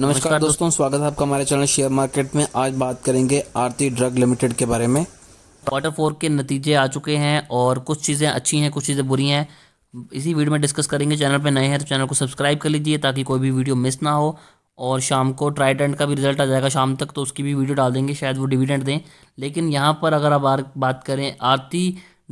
नमस्कार दोस्तों स्वागत है आपका हमारे चैनल शेयर मार्केट में आज बात करेंगे आरती ड्रग लिमिटेड के बारे में क्वार्टर फोर के नतीजे आ चुके हैं और कुछ चीज़ें अच्छी हैं कुछ चीज़ें बुरी हैं इसी वीडियो में डिस्कस करेंगे चैनल पर नए हैं तो चैनल को सब्सक्राइब कर लीजिए ताकि कोई भी वीडियो मिस ना हो और शाम को ट्राइडेंट का भी रिजल्ट आ जाएगा शाम तक तो उसकी भी वीडियो डाल देंगे शायद वो डिविडेंड दें लेकिन यहाँ पर अगर आप बात करें आरती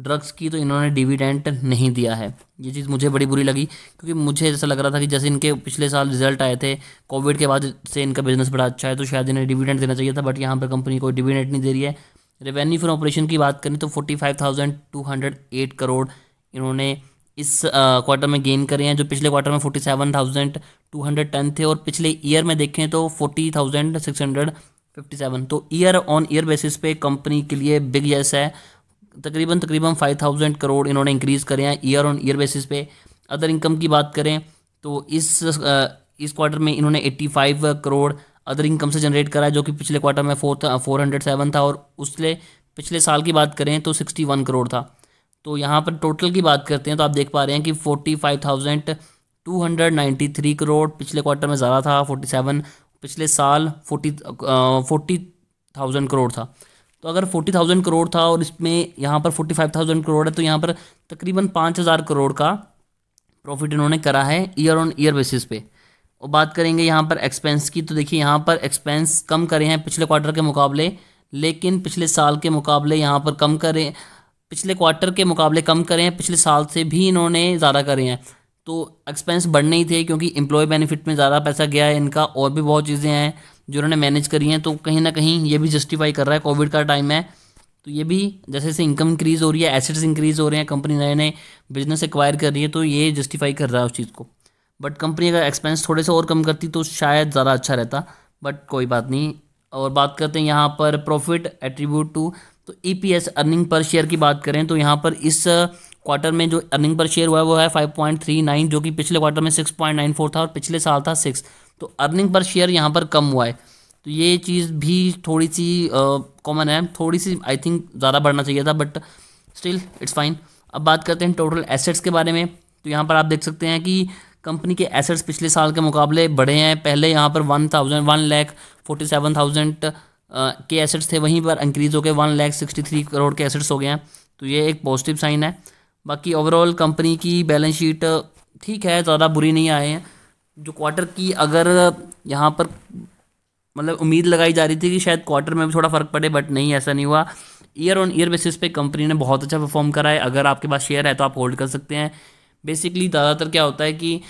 ड्रग्स की तो इन्होंने डिविडेंट नहीं दिया है ये चीज़ मुझे बड़ी बुरी लगी क्योंकि मुझे ऐसा लग रहा था कि जैसे इनके पिछले साल रिजल्ट आए थे कोविड के बाद से इनका बिजनेस बड़ा अच्छा है तो शायद इन्हें डिविडेंट देना चाहिए था बट यहाँ पर कंपनी कोई डिविडेंट नहीं दे रही है रेवेन्यू फ्रॉम ऑपरेशन की बात करें तो forty five thousand two hundred eight crore इन्होंने इस क्वार्टर में गेन करे हैं जो पिछले क्वार्टर में forty seven thousand two hundred ten थे और पिछले ईयर में देखें तो forty thousand six hundred fifty seven तो ईयर ऑन ईयर बेसिस पे कंपनी के लिए बिग यस है तकरीबन तकरीबन फाइव थाउजेंड करोड़ इन्होंने इंक्रीज़ करे हैं ईयर ऑन ईयर बेसिस पे अदर इनकम की बात करें तो इस इस क्वार्टर में इन्होंने eighty five crore other income से जनरेट करा है जो कि पिछले क्वार्टर में फोर फोर हंड्रेड सेवन था और उसले पिछले साल की बात करें तो सिक्सटी वन करोड़ था तो यहाँ पर टोटल की बात करते हैं तो आप देख पा रहे हैं कि forty five thousand two hundred ninety three crore पिछले क्वार्टर में ज़्यादा था फोर्टी सेवन पिछले साल फोर्टी फोर्टी थाउजेंड करोड़ था तो अगर फोर्टी थाउजेंड करोड़ था और इसमें यहाँ पर फोर्टी फाइव थाउजेंड करोड़ है तो यहाँ पर तकरीबन पाँच हज़ार करोड़ का प्रॉफिट इन्होंने करा है ईयर ऑन ईयर बेसिस पे और बात करेंगे यहाँ पर एक्सपेंस की तो देखिए यहाँ पर एक्सपेंस कम करे हैं पिछले क्वार्टर के मुकाबले लेकिन पिछले साल के मुकाबले यहाँ पर कम करें पिछले क्वार्टर के मुकाबले कम करें हैं पिछले साल से भी इन्होंने ज़्यादा करे हैं तो एक्सपेंस बढ़ने ही थे क्योंकि एम्प्लॉय बेनिफिट में ज़्यादा पैसा गया है इनका और भी बहुत चीज़ें हैं जो उन्होंने मैनेज करी हैं तो कहीं ना कहीं ये भी जस्टिफाई कर रहा है कोविड का टाइम है तो ये भी जैसे जैसे इनकम इंक्रीज़ हो रही है एसेट्स इंक्रीज़ हो रहे हैं कंपनी नए नए बिजनेस एक्वायर कर रही है तो ये जस्टिफाई कर रहा है उस चीज़ को बट कंपनी अगर एक्सपेंस थोड़े से और कम करती तो शायद ज़्यादा अच्छा रहता बट कोई बात नहीं और बात करते हैं यहाँ पर प्रॉफिट एट्रीब्यूट टू तो E P S earning per share की बात करें तो यहाँ पर इस क्वार्टर में जो अर्निंग पर शेयर हुआ है वो है 5.39 जो कि पिछले क्वार्टर में 6.94 था और पिछले साल था सिक्स तो अर्निंग पर शेयर यहाँ पर कम हुआ है तो ये चीज़ भी थोड़ी सी कॉमन है थोड़ी सी आई थिंक ज़्यादा बढ़ना चाहिए था बट स्टिल इट्स फाइन अब बात करते हैं टोटल एसेट्स के बारे में तो यहाँ पर आप देख सकते हैं कि कंपनी के एसेट्स पिछले साल के मुकाबले बढ़े हैं पहले यहाँ पर one thousand one lakh forty seven thousand के एसेट्स थे वहीं पर इंक्रीज़ होकर one lakh sixty three crore के एसेट्स हो गए हैं तो ये एक पॉजिटिव साइन है बाकी ओवरऑल कंपनी की बैलेंस शीट ठीक है ज़्यादा बुरी नहीं आए हैं जो क्वार्टर की अगर यहाँ पर मतलब उम्मीद लगाई जा रही थी कि शायद क्वार्टर में भी थोड़ा फ़र्क पड़े बट नहीं ऐसा नहीं हुआ ईयर ऑन ईयर बेसिस पे कंपनी ने बहुत अच्छा परफॉर्म करा है अगर आपके पास शेयर है तो आप होल्ड कर सकते हैं बेसिकली ज़्यादातर क्या होता है कि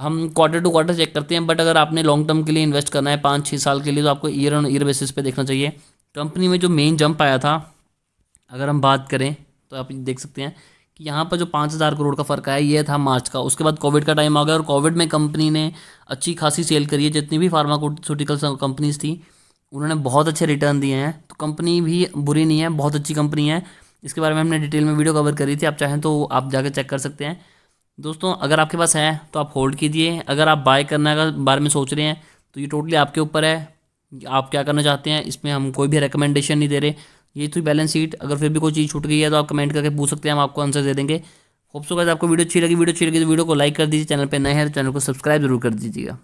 हम क्वार्टर टू क्वार्टर चेक करते हैं बट अगर आपने लॉन्ग टर्म के लिए इन्वेस्ट करना है पाँच छः साल के लिए तो आपको ईयर ऑन ईयर बेसिस पे देखना चाहिए कंपनी में जो मेन जंप आया था अगर हम बात करें तो आप देख सकते हैं कि यहाँ पर जो पाँच हज़ार करोड़ का फ़र्क आया ये था मार्च का उसके बाद कोविड का टाइम आ गया और कोविड में कंपनी ने अच्छी खासी सेल करी है जितनी भी फार्माकोटिकल्स कंपनीज थी उन्होंने बहुत अच्छे रिटर्न दिए हैं तो कंपनी भी बुरी नहीं है बहुत अच्छी कंपनी है इसके बारे में हमने डिटेल में वीडियो कवर करी थी आप चाहें तो आप जाकर चेक कर सकते हैं दोस्तों अगर आपके पास है तो आप होल्ड कीजिए अगर आप बाय करने का बारे में सोच रहे हैं तो ये टोटली आपके ऊपर है आप क्या करना चाहते हैं इसमें हम कोई भी रिकमेंडेशन नहीं दे रहे ये थी बैलेंस शीट अगर फिर भी कोई चीज़ छूट गई है तो आप कमेंट करके पूछ सकते हैं हम आपको आंसर दे देंगे होप सो गाइस आपको वीडियो अच्छी लगी वीडियो अच्छी लगी तो वीडियो को लाइक कर दीजिए चैनल पर नए हैं तो चैनल को सब्सक्राइब जरूर कर दीजिएगा